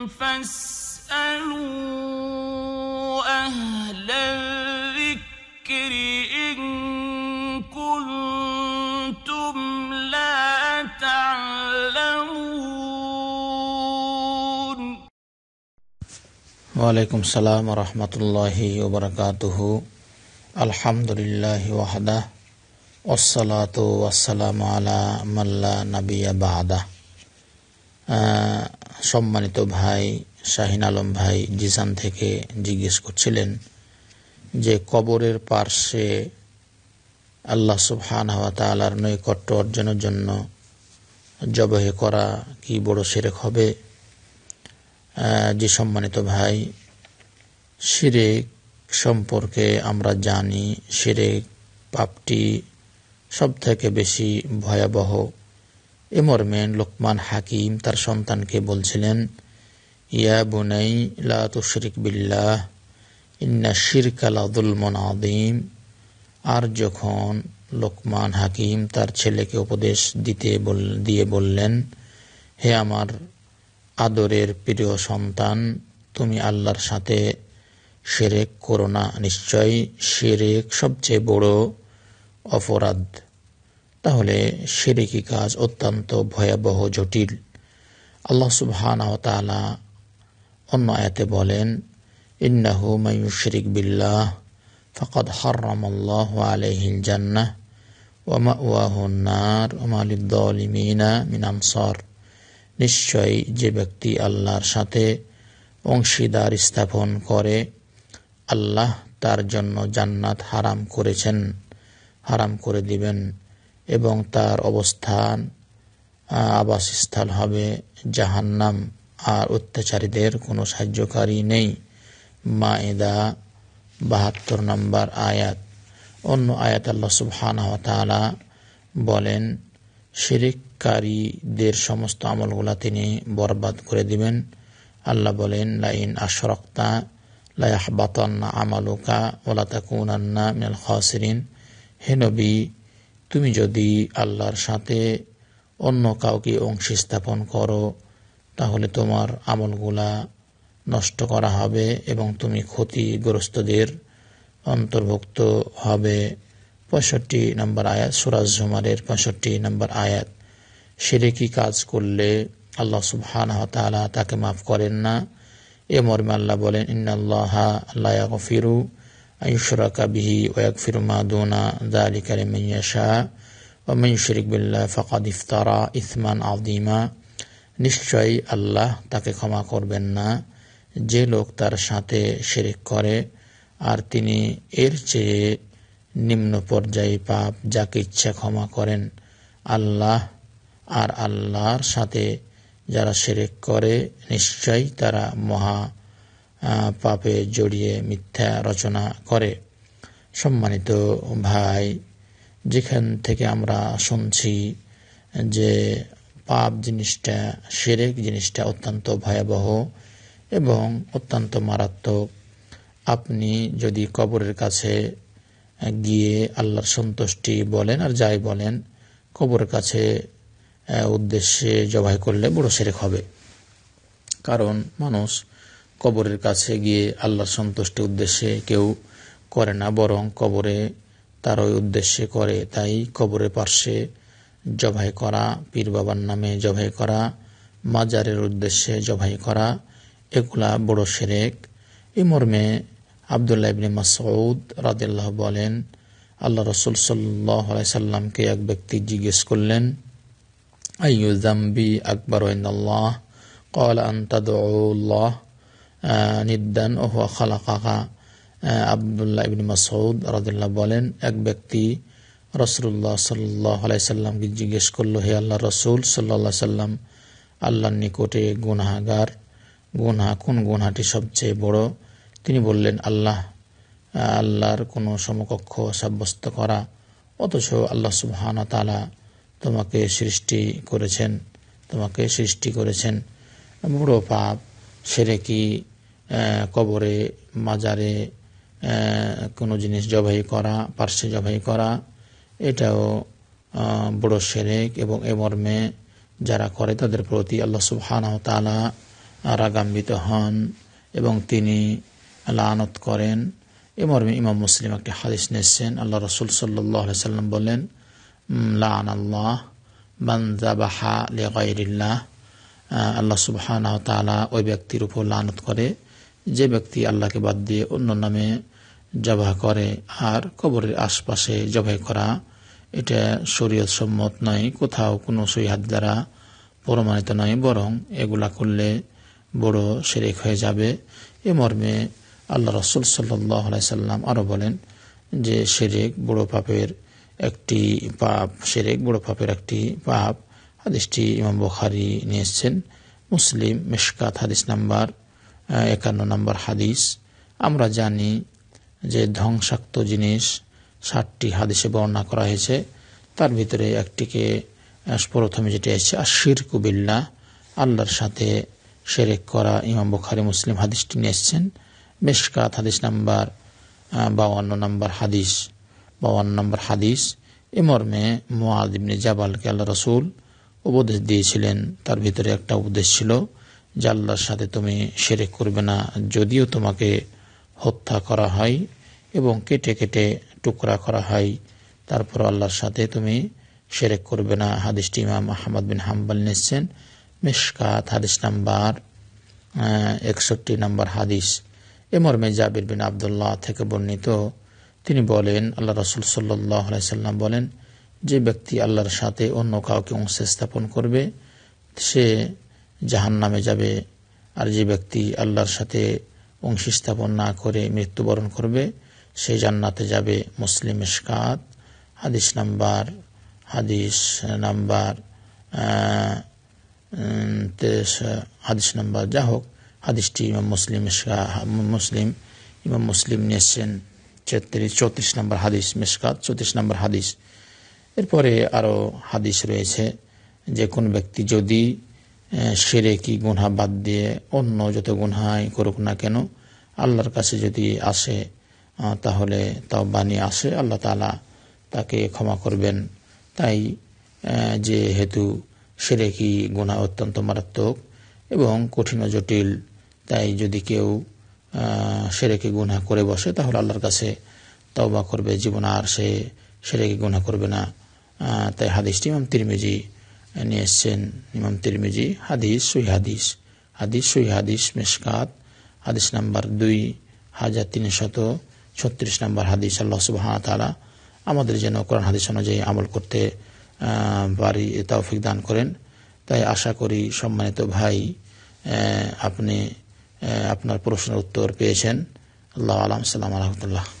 فاسألوا أهل الذكر إن كنتم لا تعلمون وعليكم السلام ورحمة الله وبركاته الحمد لله وحده والصلاة والسلام على من لا نبي بعده সম্মানিত ভাই শাহিন আলম ভাই জিসান থেকে জিজ্ঞেস করছিলেন যে কবরের পার্শ্বে আল্লাহ সুবহান হাওয়া তালার নৈকট্য অর্জনের জন্য জবহে করা কি বড় সেরেক হবে যে সম্মানিত ভাই সিরেক সম্পর্কে আমরা জানি সিরেক পাপটি সব থেকে বেশি ভয়াবহ এ লোকমান হাকিম তার সন্তানকে বলছিলেন ইয়া বুনাই লা তুশরিক বিল্লাহ ইন্না শিরকালাদুল মনাদিম আর যখন লোকমান হাকিম তার ছেলেকে উপদেশ দিতে বল দিয়ে বললেন হে আমার আদরের প্রিয় সন্তান তুমি আল্লাহর সাথে সেরেক করো না নিশ্চয়ই সেরেক সবচেয়ে বড় অপরাধ তাহলে সেরেকি কাজ অত্যন্ত ভয়াবহ জটিল আল্লাহ সুবহান তালা অন্য আয়াতে বলেন ইন্নাহু মায়ুশরিক বিল্লাহ ফকদ হরম আল্লাহ আলহিল জান্নাহ ওমা মিনামসর নিশ্চয়ই যে ব্যক্তি আল্লাহর সাথে অংশীদার স্থাপন করে আল্লাহ তার জন্য জান্নাত হারাম করেছেন হারাম করে দিবেন এবং তার অবস্থান আবাসস্থল হবে জাহান্নাম আর অত্যাচারীদের কোনো সাহায্যকারী নেই মায়েদা বাহাত্তর নম্বর আয়াত অন্য আয়াত আল্লাহ সুবহানহতালা বলেন শিরিককারীদের সমস্ত আমলগুলা তিনি বরবাদ করে দিবেন আল্লাহ বলেন লাইন আশরক্তা বাতন্না আমালুকা ওলাতা মিল খসরিন হে নবী তুমি যদি আল্লাহর সাথে অন্য কাউকে অংশী স্থাপন করো তাহলে তোমার আমলগুলা নষ্ট করা হবে এবং তুমি ক্ষতিগ্রস্তদের অন্তর্ভুক্ত হবে পঁয়ষট্টি নম্বর আয়াত সুরাজ জুমারের পঁয়ষট্টি নম্বর আয়াত সেরে কি কাজ করলে আল্লাহ সুবহান তাকে মাফ করেন না এ মর্মে আল্লাহ বলেন ইন্নাল্লাহা আল্লাহ ফিরু أيشرك به ويغفر ما دون ذلك لمن يشاء ومن يشرك بالله فقد افترى إثما عظيما নিশ্চয়ই আল্লাহ তাকে ক্ষমা করবেন না যে লোক তার সাথে শিরিক করে আর তিনি এর চেয়ে নিম্ন পর্যায়ে পাপ যাকে ইচ্ছা ক্ষমা করেন আল্লাহ আর আল্লাহর সাথে যারা শিরিক করে নিশ্চয়ই তারা মহা পাপে জড়িয়ে মিথ্যা রচনা করে সম্মানিত ভাই যেখান থেকে আমরা শুনছি যে পাপ জিনিসটা সেরেক জিনিসটা অত্যন্ত ভয়াবহ এবং অত্যন্ত মারাত্মক আপনি যদি কবরের কাছে গিয়ে আল্লাহর সন্তুষ্টি বলেন আর যাই বলেন কবরের কাছে উদ্দেশ্যে জবাই করলে বড় সেরেক হবে কারণ মানুষ কবরের কাছে গিয়ে আল্লাহ সন্তুষ্ট উদ্দেশ্যে কেউ করে না বরং কবরে তার ওই উদ্দেশ্যে করে তাই কবরের পার্শ্বে জবাই করা পীর বাবার নামে জবাই করা মাজারের উদ্দেশ্যে জবাই করা এগুলা বড় সেরেক এই মর্মে আবদুল্লাহ ইবনে মাসউদ রাদিল্লাহ বলেন আল্লাহ রসুল সাল্লাই সাল্লামকে এক ব্যক্তি জিজ্ঞেস করলেন আইয়ু জাম্বি আকবর আল্লাহ কল আন্তাদ নিদ্দান খালা খালাকাকা আবদুল্লাহ ইবিন মাসৌদ রাদুল্লাহ বলেন এক ব্যক্তি রসুল্লাহ সাল্লাহ আলাইসাল্লামকে জিজ্ঞেস করলো হে আল্লাহ রসুল সাল্লাহ সাল্লাম আল্লাহর নিকটে গুনাহাগার গুনহা কোন গুনহাটি সবচেয়ে বড় তিনি বললেন আল্লাহ আল্লাহর কোনো সমকক্ষ সাব্যস্ত করা অথচ আল্লাহ সুবহানা তালা তোমাকে সৃষ্টি করেছেন তোমাকে সৃষ্টি করেছেন বুড়ো পাপ সেরে কি কবরে মাজারে কোনো জিনিস জবাই করা পার্শ্বে জবাই করা এটাও বড় শেরেক এবং এ মর্মে যারা করে তাদের প্রতি আল্লাহ সুহান তালা রাগাম্বিত হন এবং তিনি লানত করেন এ মর্মে ইমাম মুসলিম একটি হাদিস নিয়েছেন আল্লাহ রসুল সাল্লাহ সাল্লাম বলেন লান আল্লাহ বান্দাবাহা লেগাইরিল্লাহ আল্লাহ সুবহানাহ তালা ওই ব্যক্তির উপর লানত করে যে ব্যক্তি আল্লাহকে বাদ দিয়ে অন্য নামে জবাহ করে আর কবরের আশপাশে জবাই করা এটা শরীয় সম্মত নয় কোথাও কোনো সহিহাদ দ্বারা প্রমাণিত নয় বরং এগুলা করলে বড় শেরেক হয়ে যাবে এ মর্মে আল্লাহ রসুল সাল্লাই সাল্লাম আরও বলেন যে শেরেক বড় পাপের একটি পাপ শেরেক বড় পাপের একটি পাপ হাদিসটি ইমাম বখারি নিয়েছেন মুসলিম মেশকাত হাদিস নাম্বার একান্ন নম্বর হাদিস আমরা জানি যে ধ্বংসাক্ত জিনিস ষাটটি হাদিসে বর্ণনা করা হয়েছে তার ভিতরে একটিকে প্রথমে যেটি আর আশির কুবিল্লা আল্লাহর সাথে সেরেক করা ইমাম বুখারি মুসলিম হাদিসটি নিয়ে এসছেন মেশকাত হাদিস নাম্বার বাউান্ন নম্বর হাদিস বাউান্ন নম্বর হাদিস এ মর্মে জাবালকে আল্লাহ রসুল উপদেশ দিয়েছিলেন তার ভিতরে একটা উপদেশ ছিল যে আল্লাহর সাথে তুমি সেরে করবে না যদিও তোমাকে হত্যা করা হয় এবং কেটে কেটে টুকরা করা হয় তারপর আল্লাহর সাথে তুমি সেরেক করবে না হাদিসটি ইমাম আহমদ বিন হাম্বাল নিচ্ছেন মিসকাত হাদিস নাম্বার একষট্টি নাম্বার হাদিস এমর্মে জাবির বিন আবদুল্লাহ থেকে বর্ণিত তিনি বলেন আল্লাহ রসুল সাল্লাহ সাল্লাম বলেন যে ব্যক্তি আল্লাহর সাথে অন্য কাউকে অংশে স্থাপন করবে সে জাহান নামে যাবে আর যে ব্যক্তি আল্লাহর সাথে অংশী স্থাপন না করে মৃত্যুবরণ করবে সেই জান্নাতে যাবে মুসলিম ইস্কাত হাদিস নাম্বার হাদিস নাম্বার হাদিস নাম্বার যা হোক হাদিসটি ইমাম মুসলিম মুসলিম ইমাম মুসলিম নিয়েছেন ছত্রিশ চৌত্রিশ নম্বর হাদিস মিসকাত চৌত্রিশ নম্বর হাদিস এরপরে আরও হাদিস রয়েছে যে কোন ব্যক্তি যদি সেরে কি গুনহা বাদ দিয়ে অন্য যত গুনহাই করুক না কেন আল্লাহর কাছে যদি আসে তাহলে তাও বাণী আসে আল্লাহ তালা তাকে ক্ষমা করবেন তাই যে হেতু সেরে কি গুণা অত্যন্ত মারাত্মক এবং কঠিন জটিল তাই যদি কেউ সেরেকে গুণা করে বসে তাহলে আল্লাহর কাছে তওবা করবে জীবন আর সে সেরেকে গুণা করবে না তাই হাদিস ইমাম তিরমিজি নিয়ে এসছেন ইমাম তিরমিজি হাদিস সই হাদিস হাদিস সই হাদিস মেসকাত হাদিস নাম্বার দুই হাজার তিনশত ছত্রিশ নাম্বার হাদিস আল্লাহ সুবাহ তালা আমাদের যেন কোরআন হাদিস অনুযায়ী আমল করতে পারি তৌফিক দান করেন তাই আশা করি সম্মানিত ভাই আপনি আপনার প্রশ্নের উত্তর পেয়েছেন আল্লাহ আলাম সাল্লাম আলহামদুলিল্লাহ